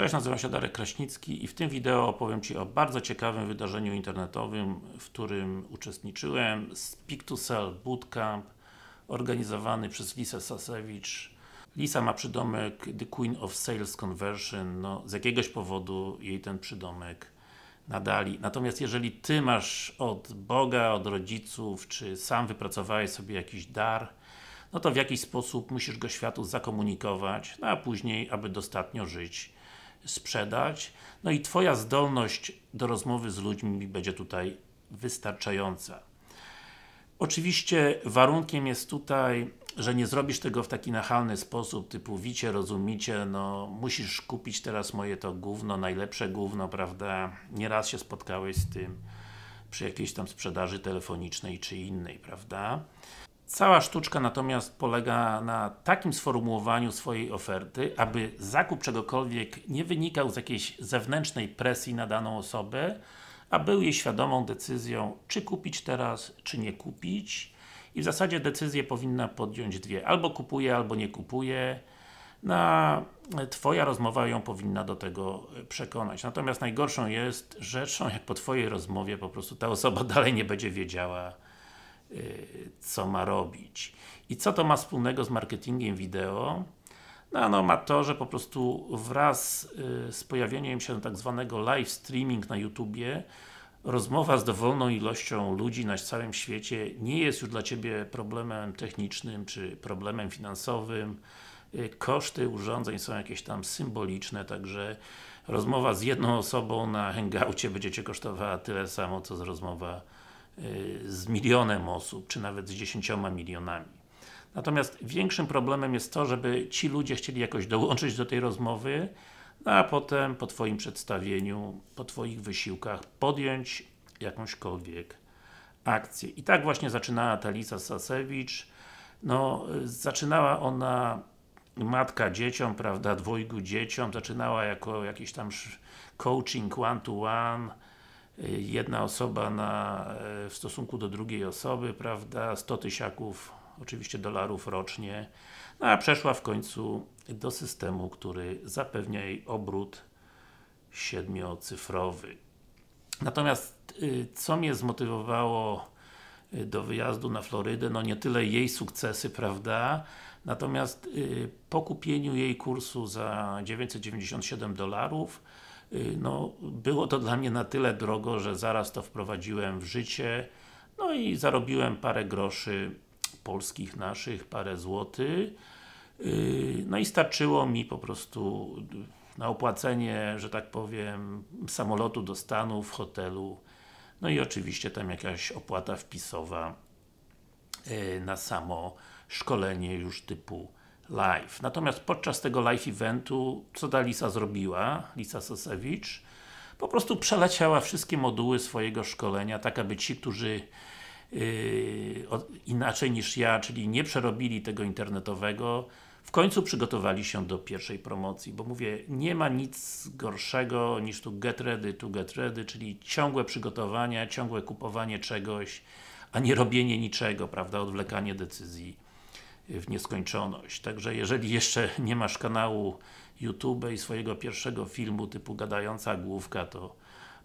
Cześć, nazywam się Darek Kraśnicki i w tym wideo opowiem Ci o bardzo ciekawym wydarzeniu internetowym, w którym uczestniczyłem Speak to Sell Bootcamp organizowany przez Lisa Sasewicz. Lisa ma przydomek The Queen of Sales Conversion, no, z jakiegoś powodu jej ten przydomek nadali. Natomiast jeżeli Ty masz od Boga, od rodziców, czy sam wypracowałeś sobie jakiś dar, no to w jakiś sposób musisz go światu zakomunikować, no a później, aby dostatnio żyć sprzedać. No i Twoja zdolność do rozmowy z ludźmi będzie tutaj wystarczająca. Oczywiście warunkiem jest tutaj, że nie zrobisz tego w taki nachalny sposób, typu wicie, rozumicie, no musisz kupić teraz moje to gówno, najlepsze gówno, prawda? Nieraz się spotkałeś z tym przy jakiejś tam sprzedaży telefonicznej czy innej, prawda? Cała sztuczka natomiast polega na takim sformułowaniu swojej oferty, aby zakup czegokolwiek nie wynikał z jakiejś zewnętrznej presji na daną osobę, a był jej świadomą decyzją, czy kupić teraz, czy nie kupić. I w zasadzie decyzję powinna podjąć dwie. Albo kupuje, albo nie kupuje. Na e, Twoja rozmowa ją powinna do tego e, przekonać. Natomiast najgorszą jest rzeczą, jak po Twojej rozmowie po prostu ta osoba dalej nie będzie wiedziała, Y, co ma robić. I co to ma wspólnego z marketingiem wideo? No, no ma to, że po prostu wraz y, z pojawieniem się tak zwanego live streaming na YouTubie rozmowa z dowolną ilością ludzi na całym świecie nie jest już dla Ciebie problemem technicznym czy problemem finansowym. Y, koszty urządzeń są jakieś tam symboliczne, także rozmowa z jedną osobą na hangoucie będzie Cię kosztowała tyle samo, co z rozmowa Y, z milionem osób, czy nawet z dziesięcioma milionami. Natomiast większym problemem jest to, żeby ci ludzie chcieli jakoś dołączyć do tej rozmowy, no a potem po Twoim przedstawieniu, po Twoich wysiłkach podjąć jakąśkolwiek akcję. I tak właśnie zaczynała Talisa Sasewicz. No, zaczynała ona matka dzieciom, prawda, dwojgu dzieciom, zaczynała jako jakiś tam coaching one to one, Y, jedna osoba na, e, w stosunku do drugiej osoby, prawda, 100 tysiaków oczywiście dolarów rocznie, no a przeszła w końcu do systemu, który zapewnia jej obrót siedmiocyfrowy. Natomiast y, co mnie zmotywowało y, do wyjazdu na Florydę, no nie tyle jej sukcesy, prawda, natomiast po kupieniu jej kursu za 997 dolarów Y, no, było to dla mnie na tyle drogo, że zaraz to wprowadziłem w życie no i zarobiłem parę groszy polskich naszych, parę złotych y, no i starczyło mi po prostu na opłacenie, że tak powiem, samolotu do Stanów, hotelu no i oczywiście tam jakaś opłata wpisowa y, na samo szkolenie już typu live. Natomiast podczas tego live eventu, co ta Lisa zrobiła, Lisa Sosewicz, po prostu przeleciała wszystkie moduły swojego szkolenia, tak aby ci, którzy yy, inaczej niż ja, czyli nie przerobili tego internetowego, w końcu przygotowali się do pierwszej promocji, bo mówię, nie ma nic gorszego niż tu get ready, tu get ready, czyli ciągłe przygotowania, ciągłe kupowanie czegoś, a nie robienie niczego, prawda, odwlekanie decyzji w nieskończoność. Także jeżeli jeszcze nie masz kanału YouTube i swojego pierwszego filmu typu gadająca główka, to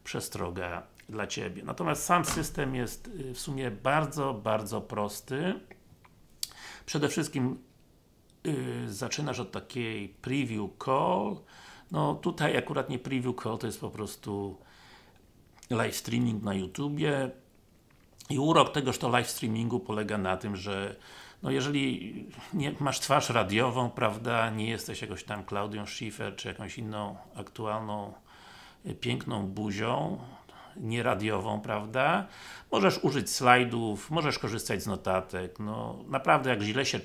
przestroga dla Ciebie. Natomiast sam system jest y, w sumie bardzo, bardzo prosty. Przede wszystkim yy, zaczynasz od takiej preview call. No tutaj akurat nie preview call, to jest po prostu live streaming na YouTubie. I urok tegoż to live streamingu polega na tym, że no jeżeli nie, masz twarz radiową, prawda, nie jesteś jakoś tam Klaudią Schiffer, czy jakąś inną aktualną e, piękną buzią, nieradiową, prawda? Możesz użyć slajdów, możesz korzystać z notatek, no naprawdę jak źle się,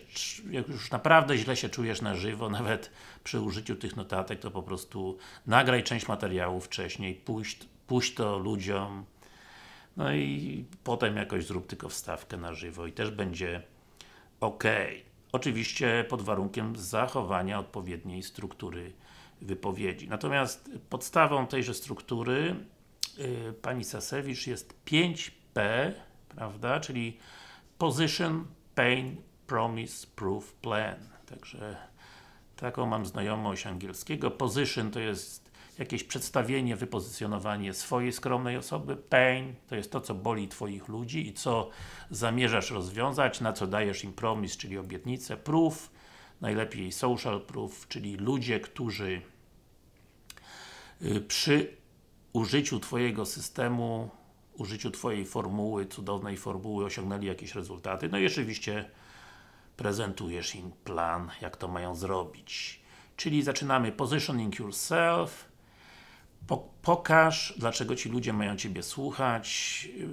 jak już naprawdę źle się czujesz na żywo, nawet przy użyciu tych notatek, to po prostu nagraj część materiału wcześniej, puść, puść to ludziom, no i potem jakoś zrób tylko wstawkę na żywo i też będzie OK. Oczywiście pod warunkiem zachowania odpowiedniej struktury wypowiedzi. Natomiast podstawą tejże struktury yy, pani Sasewicz jest 5P, prawda, czyli Position, Pain, Promise, Proof, Plan. Także taką mam znajomość angielskiego. Position to jest jakieś przedstawienie, wypozycjonowanie swojej skromnej osoby. Pain to jest to, co boli Twoich ludzi i co zamierzasz rozwiązać, na co dajesz im promis, czyli obietnicę. Proof, najlepiej social proof, czyli ludzie, którzy y, przy użyciu Twojego systemu, użyciu Twojej formuły, cudownej formuły osiągnęli jakieś rezultaty. No i oczywiście prezentujesz im plan, jak to mają zrobić. Czyli zaczynamy positioning yourself, pokaż, dlaczego ci ludzie mają Ciebie słuchać, y,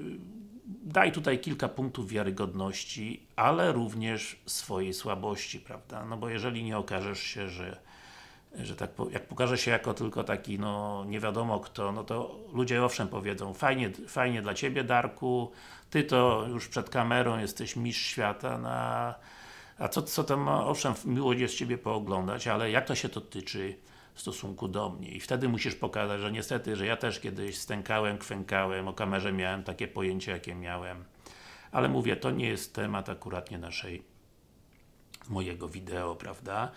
daj tutaj kilka punktów wiarygodności, ale również swojej słabości, prawda? No bo jeżeli nie okażesz się, że, że tak, jak pokaże się jako tylko taki, no nie wiadomo kto, no to ludzie owszem powiedzą, fajnie, fajnie dla Ciebie Darku, Ty to już przed kamerą jesteś mistrz świata, na, no, a co, co tam, owszem, miło jest Ciebie pooglądać, ale jak to się to w stosunku do mnie. I wtedy musisz pokazać, że niestety, że ja też kiedyś stękałem, kwękałem, o kamerze miałem takie pojęcie, jakie miałem. Ale mówię, to nie jest temat akurat nie naszej, mojego wideo, prawda?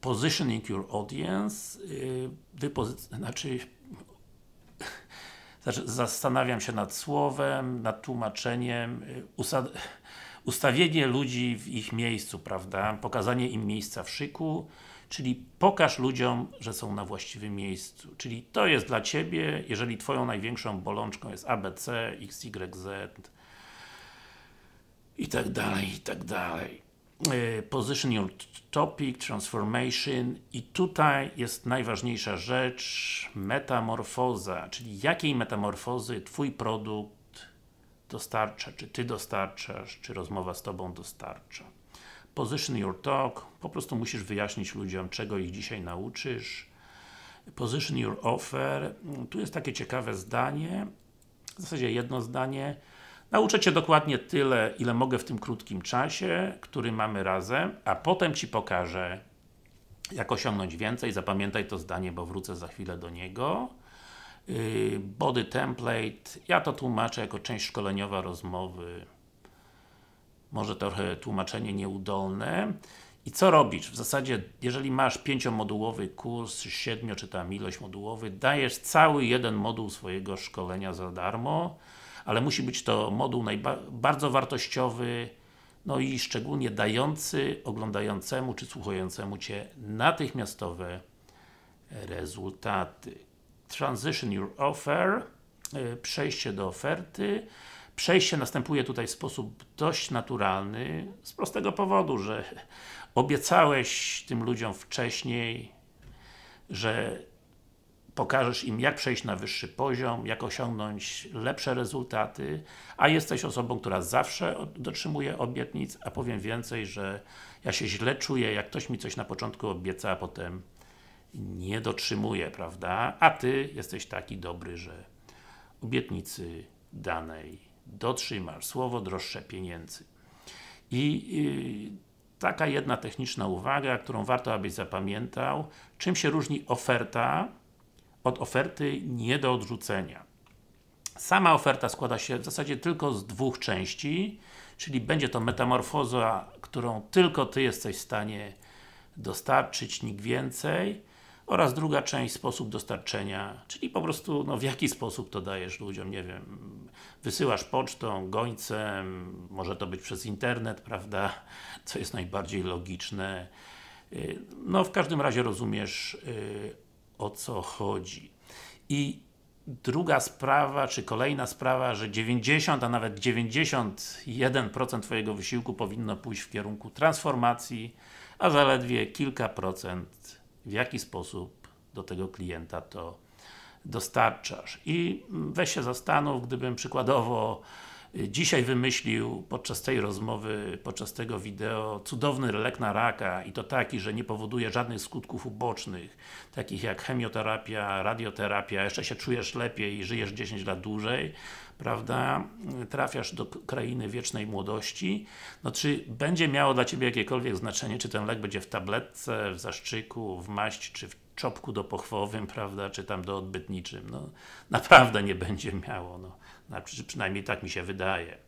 Positioning your audience, yy, znaczy zastanawiam się nad słowem, nad tłumaczeniem, y, ustawienie ludzi w ich miejscu, prawda? Pokazanie im miejsca w szyku, Czyli pokaż ludziom, że są na właściwym miejscu. Czyli to jest dla Ciebie, jeżeli Twoją największą bolączką jest ABC, XYZ i tak dalej, i tak dalej. E, position your topic, transformation i tutaj jest najważniejsza rzecz, metamorfoza, czyli jakiej metamorfozy Twój produkt dostarcza, czy Ty dostarczasz, czy rozmowa z Tobą dostarcza. Position your talk, po prostu musisz wyjaśnić ludziom, czego ich dzisiaj nauczysz. Position your offer, tu jest takie ciekawe zdanie, w zasadzie jedno zdanie. Nauczę Cię dokładnie tyle, ile mogę w tym krótkim czasie, który mamy razem, a potem Ci pokażę, jak osiągnąć więcej. Zapamiętaj to zdanie, bo wrócę za chwilę do niego. Y, body template, ja to tłumaczę jako część szkoleniowa rozmowy może trochę tłumaczenie nieudolne. I co robisz? W zasadzie, jeżeli masz pięciomodułowy kurs, siedmiu czy tam ilość modułowy, dajesz cały jeden moduł swojego szkolenia za darmo, ale musi być to moduł bardzo wartościowy, no i szczególnie dający oglądającemu czy słuchającemu Cię natychmiastowe rezultaty. Transition your offer, e, przejście do oferty, Przejście następuje tutaj w sposób dość naturalny, z prostego powodu, że obiecałeś tym ludziom wcześniej, że pokażesz im jak przejść na wyższy poziom, jak osiągnąć lepsze rezultaty, a jesteś osobą, która zawsze dotrzymuje obietnic, a powiem więcej, że ja się źle czuję, jak ktoś mi coś na początku obieca, a potem nie dotrzymuje, prawda? A Ty jesteś taki dobry, że obietnicy danej dotrzymasz. Słowo droższe pieniędzy. I yy, taka jedna techniczna uwaga, którą warto, abyś zapamiętał. Czym się różni oferta od oferty nie do odrzucenia? Sama oferta składa się w zasadzie tylko z dwóch części, czyli będzie to metamorfoza, którą tylko Ty jesteś w stanie dostarczyć, nikt więcej oraz druga część, sposób dostarczenia, czyli po prostu, no w jaki sposób to dajesz ludziom, nie wiem, wysyłasz pocztą, gońcem, może to być przez internet, prawda? Co jest najbardziej logiczne. Y, no, w każdym razie rozumiesz y, o co chodzi. I druga sprawa, czy kolejna sprawa, że 90, a nawet 91% Twojego wysiłku powinno pójść w kierunku transformacji, a zaledwie kilka procent w jaki sposób do tego klienta to dostarczasz. I weź się zastanów, gdybym przykładowo dzisiaj wymyślił podczas tej rozmowy, podczas tego wideo cudowny lek na raka i to taki, że nie powoduje żadnych skutków ubocznych, takich jak chemioterapia, radioterapia, jeszcze się czujesz lepiej i żyjesz 10 lat dłużej, prawda, trafiasz do krainy wiecznej młodości, no czy będzie miało dla Ciebie jakiekolwiek znaczenie, czy ten lek będzie w tabletce, w zaszczyku, w maści, czy w czopku do pochwowym, prawda, czy tam do odbytniczym, no naprawdę nie będzie miało, no. Znaczy, przynajmniej tak mi się wydaje.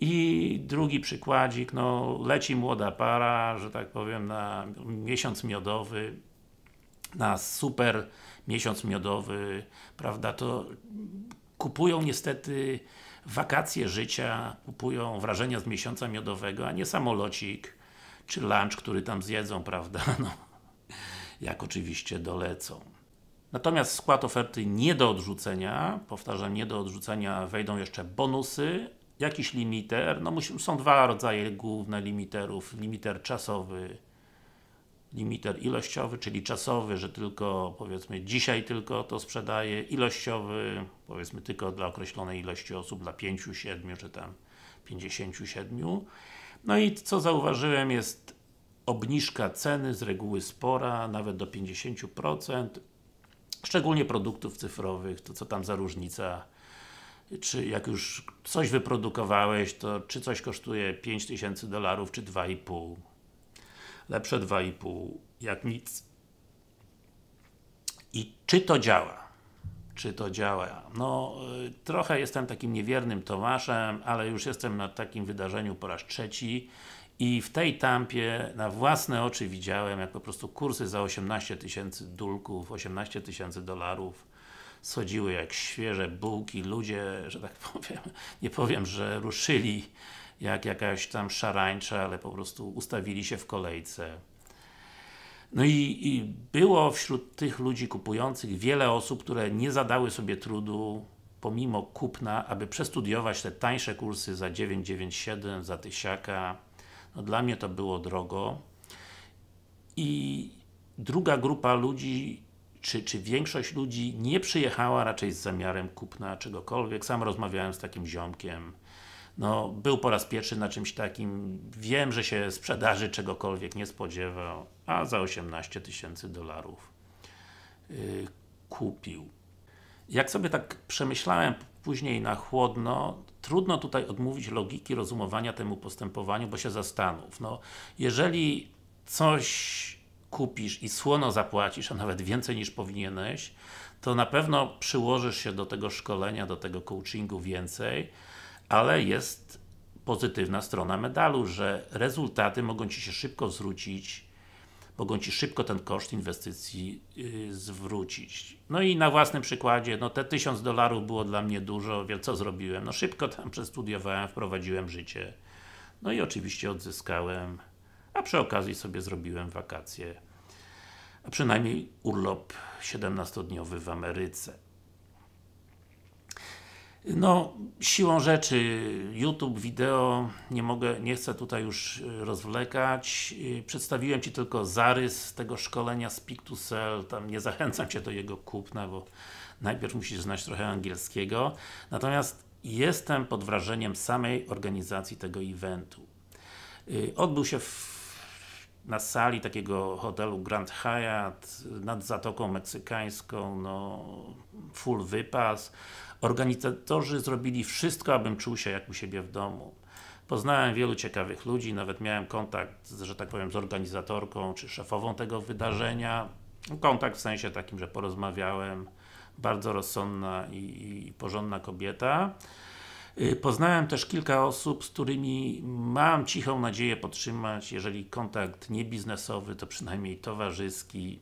I drugi przykładzik, no leci młoda para, że tak powiem, na miesiąc miodowy, na super miesiąc miodowy, prawda, to kupują niestety wakacje życia, kupują wrażenia z miesiąca miodowego, a nie samolocik, czy lunch, który tam zjedzą, prawda, no, jak oczywiście dolecą. Natomiast w skład oferty nie do odrzucenia, powtarzam, nie do odrzucenia, wejdą jeszcze bonusy, jakiś limiter, no są dwa rodzaje główne limiterów, limiter czasowy, limiter ilościowy, czyli czasowy, że tylko, powiedzmy, dzisiaj tylko to sprzedaje, ilościowy, powiedzmy, tylko dla określonej ilości osób, dla 5, 7, czy tam 57. No i co zauważyłem jest obniżka ceny, z reguły spora, nawet do 50%, szczególnie produktów cyfrowych, to co tam za różnica czy jak już coś wyprodukowałeś, to czy coś kosztuje 5000 dolarów, czy 2,5 lepsze 2,5 jak nic i czy to działa? Czy to działa? No, trochę jestem takim niewiernym Tomaszem, ale już jestem na takim wydarzeniu po raz trzeci i w tej tampie na własne oczy widziałem, jak po prostu kursy za 18 tysięcy dulków, 18 tysięcy dolarów schodziły jak świeże bułki, ludzie, że tak powiem, nie powiem, że ruszyli jak jakaś tam szarańcza, ale po prostu ustawili się w kolejce. No i, i, było wśród tych ludzi kupujących wiele osób, które nie zadały sobie trudu pomimo kupna, aby przestudiować te tańsze kursy za 997, za tysiaka, no dla mnie to było drogo. I druga grupa ludzi, czy, czy większość ludzi nie przyjechała raczej z zamiarem kupna czegokolwiek. Sam rozmawiałem z takim ziomkiem, no, był po raz pierwszy na czymś takim, wiem, że się sprzedaży czegokolwiek nie spodziewał, a za 18 tysięcy dolarów y, kupił. Jak sobie tak przemyślałem później na chłodno, trudno tutaj odmówić logiki rozumowania temu postępowaniu, bo się zastanów. No, jeżeli coś kupisz i słono zapłacisz, a nawet więcej niż powinieneś, to na pewno przyłożysz się do tego szkolenia, do tego coachingu więcej, ale jest pozytywna strona medalu, że rezultaty mogą Ci się szybko zwrócić mogą Ci szybko ten koszt inwestycji yy, zwrócić. No i na własnym przykładzie, no te 1000 dolarów było dla mnie dużo, więc co zrobiłem? No szybko tam przestudiowałem, wprowadziłem życie. No i oczywiście odzyskałem, a przy okazji sobie zrobiłem wakacje, a przynajmniej urlop 17-dniowy w Ameryce. No, siłą rzeczy YouTube, wideo, nie mogę, nie chcę tutaj już y, rozwlekać. Y, przedstawiłem Ci tylko zarys tego szkolenia Speak to Sell, tam nie zachęcam Cię do jego kupna, bo najpierw musisz znać trochę angielskiego. Natomiast jestem pod wrażeniem samej organizacji tego eventu. Y, odbył się w na sali takiego hotelu Grand Hyatt nad Zatoką Meksykańską, no, full wypas. Organizatorzy zrobili wszystko, abym czuł się jak u siebie w domu. Poznałem wielu ciekawych ludzi, nawet miałem kontakt, że tak powiem, z organizatorką czy szefową tego wydarzenia. Kontakt w sensie takim, że porozmawiałem. Bardzo rozsądna i, i porządna kobieta. Y, poznałem też kilka osób, z którymi mam cichą nadzieję podtrzymać, jeżeli kontakt nie biznesowy, to przynajmniej towarzyski.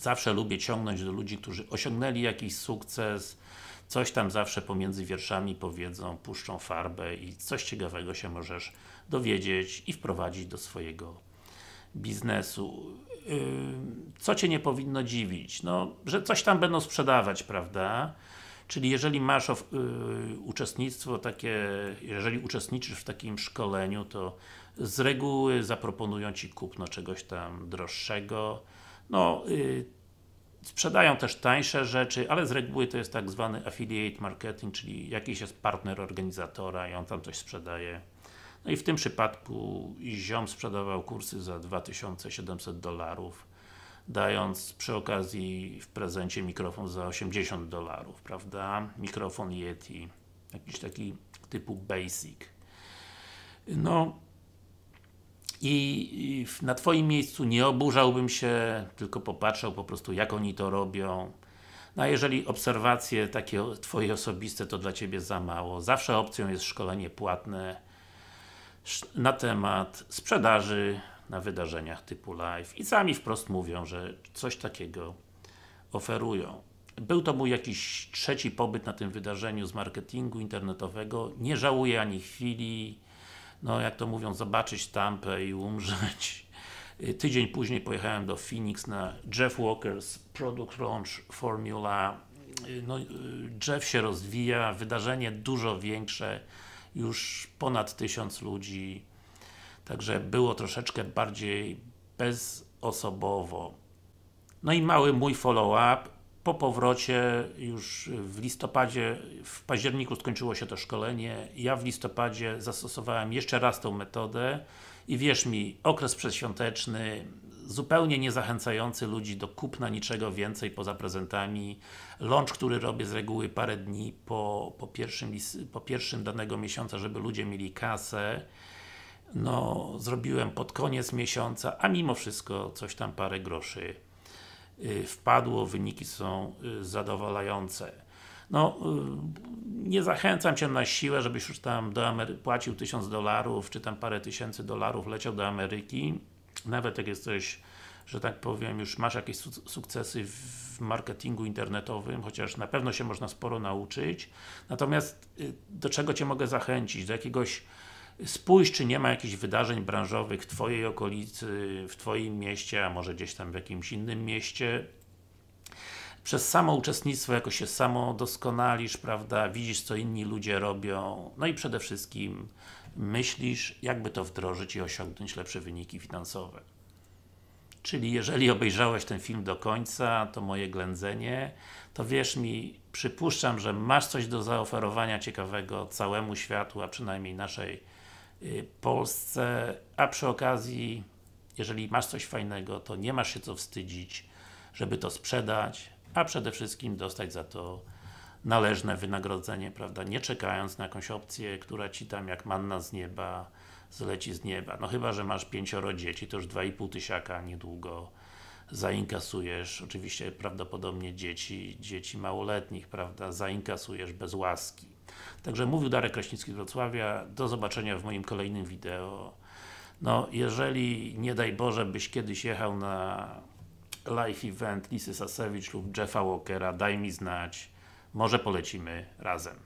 Zawsze lubię ciągnąć do ludzi, którzy osiągnęli jakiś sukces, coś tam zawsze pomiędzy wierszami powiedzą, puszczą farbę i coś ciekawego się możesz dowiedzieć i wprowadzić do swojego biznesu. Co Cię nie powinno dziwić? No, że coś tam będą sprzedawać, prawda? Czyli jeżeli masz of, y, uczestnictwo takie, jeżeli uczestniczysz w takim szkoleniu, to z reguły zaproponują Ci kupno czegoś tam droższego. No, y, sprzedają też tańsze rzeczy, ale z reguły to jest tak zwany affiliate marketing, czyli jakiś jest partner organizatora i on tam coś sprzedaje. No i w tym przypadku ziom sprzedawał kursy za 2700 dolarów dając przy okazji w prezencie mikrofon za 80 dolarów, prawda? Mikrofon Yeti, jakiś taki typu basic. No i na Twoim miejscu nie oburzałbym się, tylko popatrzał po prostu jak oni to robią. No a jeżeli obserwacje takie Twoje osobiste to dla Ciebie za mało, zawsze opcją jest szkolenie płatne na temat sprzedaży na wydarzeniach typu live i sami wprost mówią, że coś takiego oferują. Był to mój jakiś trzeci pobyt na tym wydarzeniu z marketingu internetowego. Nie żałuję ani chwili. No, jak to mówią, zobaczyć tampę i umrzeć. Y, tydzień później pojechałem do Phoenix na Jeff Walker's Product Launch Formula. Y, no, y, Jeff się rozwija, wydarzenie dużo większe, już ponad tysiąc ludzi. Także było troszeczkę bardziej bezosobowo. No i mały mój follow-up. Po powrocie już w listopadzie, w październiku skończyło się to szkolenie. Ja w listopadzie zastosowałem jeszcze raz tą metodę i wierz mi, okres przedświąteczny zupełnie nie zachęcający ludzi do kupna niczego więcej poza prezentami. Launch, który robię z reguły parę dni po, po, pierwszym, po pierwszym danego miesiąca, żeby ludzie mieli kasę no, zrobiłem pod koniec miesiąca, a mimo wszystko coś tam parę groszy y, wpadło, wyniki są y, zadowalające. No, y, nie zachęcam Cię na siłę, żebyś już tam do Amery płacił 1000 dolarów, czy tam parę tysięcy dolarów leciał do Ameryki. Nawet jak jesteś, że tak powiem, już masz jakieś sukcesy w marketingu internetowym, chociaż na pewno się można sporo nauczyć. Natomiast do czego Cię mogę zachęcić? Do jakiegoś spójrz, czy nie ma jakichś wydarzeń branżowych w Twojej okolicy, w Twoim mieście, a może gdzieś tam w jakimś innym mieście. Przez samo uczestnictwo jakoś się samo doskonalisz, prawda, widzisz co inni ludzie robią, no i przede wszystkim myślisz, jakby to wdrożyć i osiągnąć lepsze wyniki finansowe. Czyli jeżeli obejrzałeś ten film do końca, to moje ględzenie, to wierz mi, przypuszczam, że masz coś do zaoferowania ciekawego całemu światu, a przynajmniej naszej Y, Polsce, a przy okazji, jeżeli masz coś fajnego, to nie masz się co wstydzić, żeby to sprzedać, a przede wszystkim dostać za to należne wynagrodzenie, prawda, nie czekając na jakąś opcję, która Ci tam jak manna z nieba zleci z nieba. No chyba, że masz pięcioro dzieci, to już 2,5 tysiaka niedługo zainkasujesz, oczywiście prawdopodobnie dzieci, dzieci małoletnich, prawda, zainkasujesz bez łaski. Także mówił Darek Kraśnicki z Wrocławia, do zobaczenia w moim kolejnym wideo. No, jeżeli nie daj Boże, byś kiedyś jechał na live event Lisy Sasewicz lub Jeffa Walkera, daj mi znać, może polecimy razem.